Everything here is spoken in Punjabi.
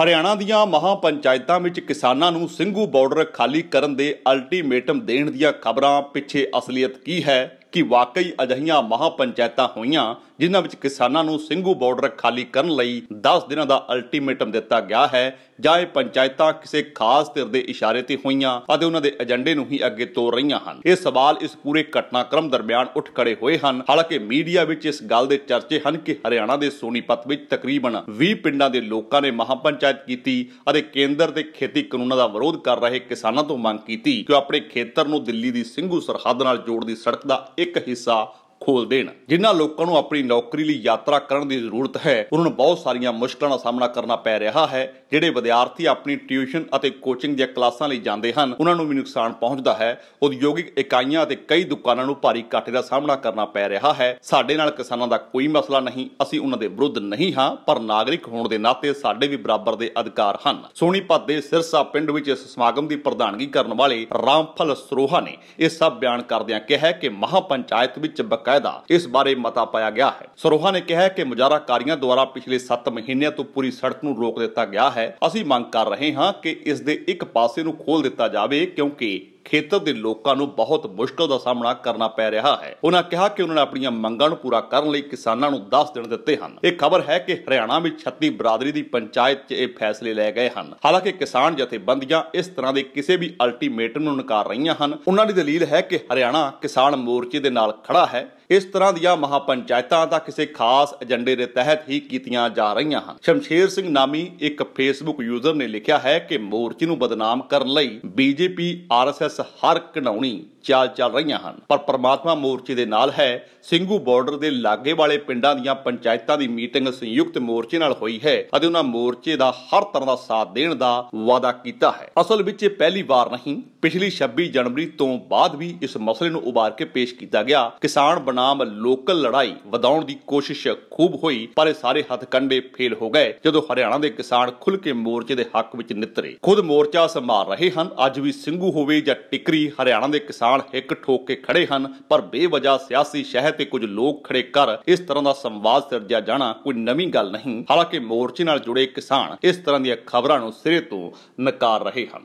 ਹਰਿਆਣਾ ਦੀਆਂ ਮਹਾ ਪੰਚਾਇਤਾਂ ਵਿੱਚ ਕਿਸਾਨਾਂ ਨੂੰ ਸਿੰਘੂ ਬਾਰਡਰ ਖਾਲੀ ਕਰਨ ਦੇ ਅਲਟੀਮੇਟਮ ਦੇਣ ਦੀਆਂ ਖਬਰਾਂ ਪਿੱਛੇ ਅਸਲੀਅਤ ਕੀ ਹੈ ਕਿ ਵਾਕਈ ਅਜਹੀਆਂ ਮਹਾ ਪੰਚਾਇਤਾਂ ਹੋਈਆਂ ਜਿਨ੍ਹਾਂ ਵਿੱਚ ਕਿਸਾਨਾਂ ਨੂੰ ਸਿੰਘੂ ਬਾਰਡਰ ਖਾਲੀ ਕਰਨ ਲਈ 10 ਦਿਨਾਂ ਦਾ ਅਲਟੀਮੇਟਮ ਦਿੱਤਾ ਗਿਆ ਹੈ ਜਾਂ ਇਹ ਪੰਚਾਇਤਾਂ ਕਿਸੇ ਖਾਸ ਧਿਰ ਦੇ ਇਸ਼ਾਰੇ ਤੇ ਹੋਈਆਂ ਅਤੇ ਉਹਨਾਂ ਦੇ ਏਜੰਡੇ ਨੂੰ ਹੀ ਅੱਗੇ ਤੋਰ ਰਹੀਆਂ ਹਨ ਇਹ ਸਵਾਲ ਇਸ ਪੂਰੇ ਘਟਨਾਕ੍ਰਮ ਦਰਮਿਆਨ ਉੱਠ ਖੜੇ ਹੋਏ ਹਨ ਹਾਲਾਂਕਿ ਮੀਡੀਆ ਵਿੱਚ ਇਸ ਗੱਲ ਦੇ ਚਰਚੇ ਹਨ ਕਿ ਹਰਿਆਣਾ ਦੇ ਸੋਨੀਪਤ ਵਿੱਚ ਤਕਰੀਬਨ 20 ਪਿੰਡਾਂ ਦੇ ਲੋਕਾਂ ਨੇ ਮਹਾਪੰਚਾਇਤ ਕੀਤੀ ਅਤੇ ਕੇਂਦਰ ਦੇ ਖੇਤੀ ਕਾਨੂੰਨਾਂ ਦਾ ਵਿਰੋਧ ਕਰ ਰਹੇ ਕਿਸਾਨਾਂ ਤੋਂ ਮੰਗ ਕੀਤੀ ਕਿ ਆਪਣੇ ਖੇਤਰ ਨੂੰ ਦਿੱਲੀ ਦੀ ਸਿੰਘੂ ਸਰਹੱਦ ਨਾਲ ਜੋੜਦੀ ਸੜਕ ਦਾ ਇੱਕ ਹਿੱਸਾ ਖੋਲ ਦੇਣ ਜਿਨ੍ਹਾਂ ਲੋਕਾਂ ਨੂੰ ਆਪਣੀ ਨੌਕਰੀ ਲਈ ਯਾਤਰਾ ਕਰਨ ਦੀ ਜ਼ਰੂਰਤ ਹੈ ਉਹਨਾਂ ਨੂੰ ਬਹੁਤ ਸਾਰੀਆਂ ਮੁਸ਼ਕਲਾਂ ਦਾ ਸਾਹਮਣਾ ਕਰਨਾ ਪੈ ਰਿਹਾ ਹੈ ਜਿਹੜੇ ਵਿਦਿਆਰਥੀ ਆਪਣੀ ਟਿਊਸ਼ਨ ਅਤੇ ਕੋਚਿੰਗ ਦੀਆਂ ਕਲਾਸਾਂ ਲਈ ਜਾਂਦੇ ਹਨ ਉਹਨਾਂ ਨੂੰ ਵੀ ਨੁਕਸਾਨ ਪਹੁੰਚਦਾ ਹੈ ਉਦਯੋਗਿਕ ਇਕਾਈਆਂ ਅਤੇ ਕਈ ਦੁਕਾਨਾਂ ਨੂੰ ਭਾਰੀ ਘਾਟੇ ਦਾ ਸਾਹਮਣਾ ਕਰਨਾ ਪੈ ਰਿਹਾ ਹੈ ਸਾਡੇ ਨਾਲ ਕਿਸਾਨਾਂ ਦਾ ਕੋਈ ਮਸਲਾ ਨਹੀਂ ਅਸੀਂ ਉਹਨਾਂ ਦੇ ਵਿਰੁੱਧ ਨਹੀਂ ਹਾਂ ਪਰ ਨਾਗਰਿਕ ਹੋਣ ਦੇ ਨਾਤੇ ਸਾਡੇ ਵੀ ਬਰਾਬਰ ਦੇ ਅਧਿਕਾਰ ਹਨ ਸੋਨੀਪਤ ਦੇ ਸਿਰਸਾ ਪਿੰਡ ਵਿੱਚ ਇਸ ਸਮਾਗਮ ਦੀ ਪ੍ਰਧਾਨਗੀ ਕਰਨ ਵਾਲੇ ਰਾਮਫਲ ਸਰੋਹਾ ਨੇ ਇਹ ਸਭ ਬਿਆਨ ਕਰਦਿਆਂ ਕਿਹਾ ਕਿ ਮਹਾਪੰਚਾਇਤ ਵਿੱਚ ਬਕਾਇ ਦਾ ਇਸ ਬਾਰੇ ਮਤਾ ਪਾਇਆ ਗਿਆ ਹੈ ਸਰੋਹਾ ਨੇ ਕਿਹਾ ਕਿ ਮੁਜਾਰਾਕਾਰੀਆਂ ਦੁਆਰਾ ਪਿਛਲੇ 7 ਮਹੀਨਿਆਂ ਤੋਂ ਪੂਰੀ ਸੜਕ ਨੂੰ ਰੋਕ ਦਿੱਤਾ ਗਿਆ ਹੈ ਅਸੀਂ ਮੰਗ ਕਰ ਰਹੇ ਹਾਂ ਕਿ ਇਸ ਦੇ ਇੱਕ ਪਾਸੇ ਨੂੰ ਖੋਲ ਦਿੱਤਾ ਜਾਵੇ ਕਿਉਂਕਿ ਖੇਤਰ ਦੇ ਲੋਕਾਂ ਨੂੰ ਬਹੁਤ ਮੁਸ਼ਕਲ ਦਾ ਸਾਹਮਣਾ ਕਰਨਾ ਪੈ ਰਿਹਾ ਹੈ ਉਹਨਾਂ ਕਿਹਾ ਕਿ ਉਹਨਾਂ ਨੇ ਆਪਣੀਆਂ ਮੰਗਾਂ ਨੂੰ ਪੂਰਾ ਕਰਨ ਲਈ ਕਿਸਾਨਾਂ ਨੂੰ 10 ਦਿਨ ਦਿੱਤੇ ਹਨ ਇਹ ਖਬਰ ਹੈ ਕਿ ਹਰਿਆਣਾ ਵਿੱਚ 36 ਬਰਾਦਰੀ ਦੀ ਪੰਚਾਇਤ 'ਚ ਇਹ ਫੈਸਲੇ ਲਏ ਗਏ ਹਨ ਹਾਲਾਂਕਿ ਕਿਸਾਨ ਜਥੇਬੰਦੀਆਂ ਇਸ ਤਰ੍ਹਾਂ ਦੇ ਕਿਸੇ ਵੀ ਅਲਟੀਮੇਟਮ ਨੂੰ ਨਕਾਰ ਰਹੀਆਂ ਹਨ ਉਹਨਾਂ ਦੀ ਦਲੀਲ ਹੈ ਕਿ ਹਰਿਆਣਾ ਕਿਸਾਨ ਮੋਰਚੇ ਦੇ ਨਾਲ ਖੜਾ ਹੈ ਇਸ ਤਰ੍ਹਾਂ ਦੀਆਂ ਮਹਾਪੰਚਾਇਤਾਂ ਦਾ ਕਿਸੇ ਖਾਸ ਏਜੰਡੇ ਦੇ ਤਹਿਤ ਹੀ ਕੀਤੀਆਂ ਜਾ ਰਹੀਆਂ ਹਨ ਸ਼ਮਸ਼ੇਰ ਸਿੰਘ ਨਾਮੀ ਇੱਕ ਫੇਸਬੁੱਕ ਯੂਜ਼ਰ ਨੇ ਲਿਖਿਆ ਹੈ ਕਿ ਮੋਰਚੇ ਨੂੰ ਬਦਨਾਮ ਕਰਨ ਲਈ ਬੀਜੇਪੀ ਆਰਐਸਐਸ ਹਾਰ ਕਣਾਉਣੀ ਚਾਲ ਚੱਲ ਰਹੀਆਂ ਹਨ ਪਰ ਪਰਮਾਤਮਾ ਮੋਰਚੇ ਦੇ ਨਾਲ ਹੈ ਸਿੰਘੂ ਬਾਰਡਰ ਦੇ ਲਾਗੇ ਵਾਲੇ ਪਿੰਡਾਂ ਦੀਆਂ ਪੰਚਾਇਤਾਂ ਦੀ ਮੀਟਿੰਗ ਸੰਯੁਕਤ ਮੋਰਚੇ ਨਾਲ ਹੋਈ ਹੈ ਅਤੇ ਉਹਨਾਂ ਮੋਰਚੇ ਦਾ ਹਰ ਤਰ੍ਹਾਂ ਦਾ ਸਾਥ ਦੇਣ ਦਾ ਵਾਅਦਾ ਕੀਤਾ ਹੈ ਅਸਲ ਵਿੱਚ ਇਹ ਪਹਿਲੀ ਵਾਰ ਨਹੀਂ ਪਿਛਲੀ 26 ਜਨਵਰੀ ਤੋਂ ਬਾਅਦ ਵੀ ਇਸ ਮਸਲੇ ਨੂੰ ਉਭਾਰ ਕੇ ਪੇਸ਼ ਕੀਤਾ ਗਿਆ ਕਿਸਾਨ ਬਨਾਮ ਲੋਕਲ ਲੜਾਈ ਵਧਾਉਣ ਦੀ ਕੋਸ਼ਿਸ਼ ਖੂਬ ਹੋਈ ਪਰ ਇਹ ਸਾਰੇ ਹੱਥਕੰਡੇ ਫੇਲ ਹੋ ਗਏ ਜਦੋਂ ਹਰਿਆਣਾ ਦੇ ਕਿਸਾਨ ਖੁੱਲ ਕੇ ਮੋਰਚੇ ਦੇ ਹੱਕ ਵਿੱਚ ਨਿਤਰੇ ਖੁਦ ਮੋਰਚਾ ਸੰਭਾਲ ਰਹੇ ਹਨ ਅੱਜ ਵੀ ਸਿੰਘੂ ਹੋਵੇ ਜਾਂ ਟਿਕਰੀ ਹਰਿਆਣਾ ਦੇ ਕਿਸਾਨ ਨਾਲ ਇੱਕ ਠੋਕ ਕੇ ਖੜੇ ਹਨ ਪਰ ਬੇਵਜ੍ਹਾ ਸਿਆਸੀ ਸ਼ਹਿਰ ਤੇ ਕੁਝ ਲੋਕ ਖੜੇ ਕਰ ਇਸ ਤਰ੍ਹਾਂ ਦਾ ਸੰਵਾਦ ਸਿਰਜਿਆ ਜਾਣਾ ਕੋਈ ਨਵੀਂ ਗੱਲ ਨਹੀਂ ਹਾਲਾਂਕਿ ਮੋਰਚੇ ਨਾਲ ਜੁੜੇ ਕਿਸਾਨ ਇਸ ਤਰ੍ਹਾਂ ਦੀਆਂ ਖਬਰਾਂ ਨੂੰ ਸਿਰੇ ਤੋਂ ਨਕਾਰ ਰਹੇ ਹਨ